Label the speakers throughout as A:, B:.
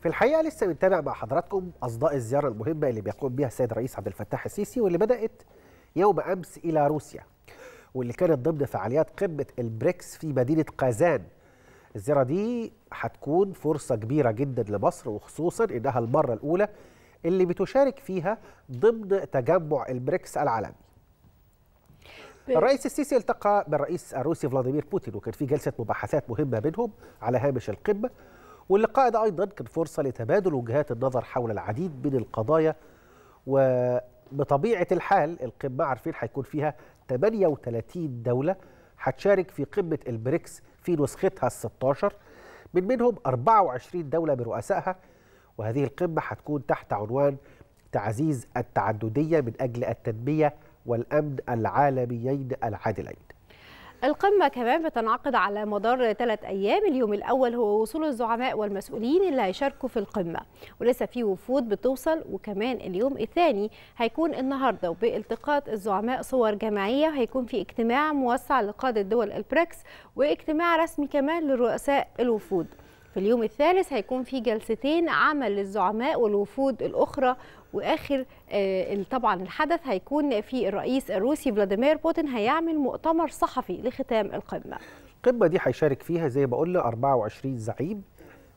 A: في الحقيقه لسه بنتابع مع حضراتكم اصداء الزياره المهمه اللي بيقوم بها السيد الرئيس عبد الفتاح السيسي واللي بدات يوم امس الى روسيا واللي كانت ضمن فعاليات قمه البريكس في مدينه قازان الزياره دي هتكون فرصه كبيره جدا لمصر وخصوصا انها المره الاولى اللي بتشارك فيها ضمن تجمع البريكس العالمي الرئيس السيسي التقى بالرئيس الروسي فلاديمير بوتين وكان في جلسه مباحثات مهمه بينهم على هامش القمه واللقاء ده أيضا كان فرصة لتبادل وجهات النظر حول العديد من القضايا وبطبيعة الحال القمة عارفين هيكون فيها 38 دولة هتشارك في قمة البريكس في نسختها ال 16 من منهم 24 دولة برؤسائها وهذه القمة هتكون تحت عنوان تعزيز التعددية من أجل التنمية والأمن العالميين العادلين
B: القمة كمان بتنعقد على مدار ثلاث أيام اليوم الأول هو وصول الزعماء والمسؤولين اللي هيشاركوا في القمة ولسه في وفود بتوصل وكمان اليوم الثاني هيكون النهاردة وبالتقاط الزعماء صور جماعية هيكون في اجتماع موسع لقادة دول البريكس واجتماع رسمي كمان لرؤساء الوفود في اليوم الثالث هيكون في جلستين عمل للزعماء والوفود الأخرى واخر آه، طبعا الحدث هيكون في الرئيس الروسي فلاديمير بوتين هيعمل مؤتمر صحفي لختام القمه.
A: القمه دي هيشارك فيها زي ما قلنا 24 زعيم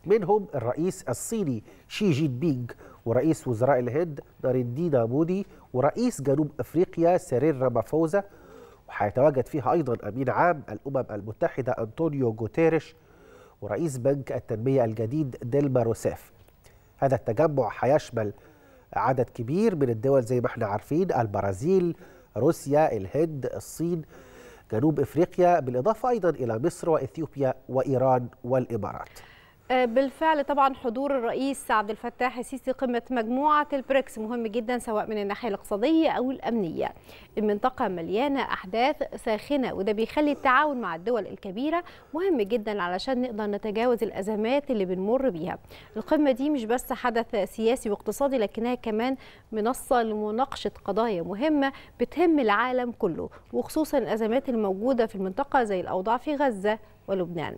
A: منهم الرئيس الصيني شي جين بينج ورئيس وزراء الهند ناريندينا مودي ورئيس جنوب افريقيا سيرين رامافوزا وهيتواجد فيها ايضا امين عام الامم المتحده انطونيو جوتيريش ورئيس بنك التنمية الجديد ديلما روسيف هذا التجمع هيشمل عدد كبير من الدول زي ما احنا عارفين البرازيل روسيا الهند الصين جنوب افريقيا بالاضافه ايضا الى مصر واثيوبيا وايران والامارات
B: آه، بالفعل طبعا حضور الرئيس عبد الفتاح السيسي قمة مجموعة البريكس مهم جدا سواء من الناحية الاقتصادية أو الأمنية المنطقة مليانة أحداث ساخنة وده بيخلي التعاون مع الدول الكبيرة مهم جدا علشان نقدر نتجاوز الأزمات اللي بنمر بيها القمة دي مش بس حدث سياسي واقتصادي لكنها كمان منصة لمناقشة قضايا مهمة بتهم العالم كله وخصوصا الأزمات الموجودة في المنطقة زي الأوضاع في غزة ولبنان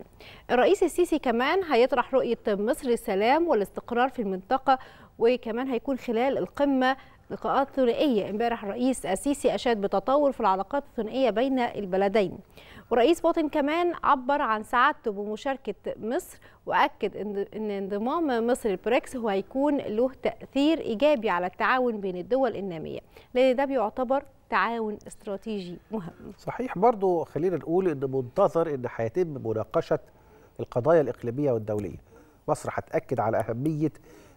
B: الرئيس السيسي كمان هيطرح رؤية مصر السلام والاستقرار في المنطقة وكمان هيكون خلال القمة لقاءات ثنائية امبارح الرئيس السيسي أشاد بتطور في العلاقات الثنائية بين البلدين ورئيس باطن كمان عبر عن سعادته بمشاركة مصر وأكد أن انضمام مصر البريكس هو هيكون له تأثير إيجابي على التعاون بين الدول النامية لأن ده بيعتبر تعاون استراتيجي
A: مهم صحيح برضو خلينا نقول ان منتظر ان هيتم مناقشه القضايا الاقليميه والدوليه مصر هتاكد على اهميه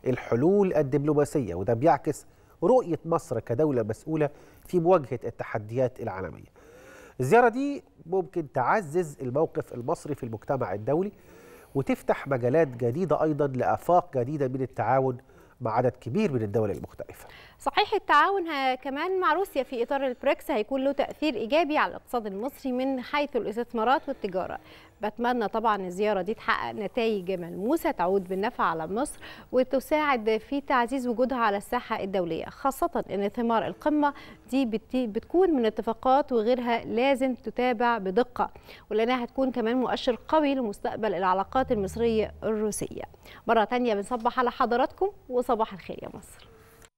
A: الحلول الدبلوماسيه وده بيعكس رؤيه مصر كدوله مسؤوله في مواجهه التحديات العالميه الزياره دي ممكن تعزز الموقف المصري في المجتمع الدولي وتفتح مجالات جديده ايضا لافاق جديده من التعاون مع عدد كبير من الدول المختلفه
B: صحيح التعاون كمان مع روسيا في اطار البريكس هيكون له تاثير ايجابي على الاقتصاد المصري من حيث الاستثمارات والتجاره بتمنى طبعا الزياره دي تحقق نتائج ملموسه تعود بالنفع على مصر وتساعد في تعزيز وجودها على الساحه الدوليه خاصه ان ثمار القمه دي بتكون من اتفاقات وغيرها لازم تتابع بدقه ولانها هتكون كمان مؤشر قوي لمستقبل العلاقات المصريه الروسيه مره ثانيه بنصبح على حضراتكم وصباح الخير يا مصر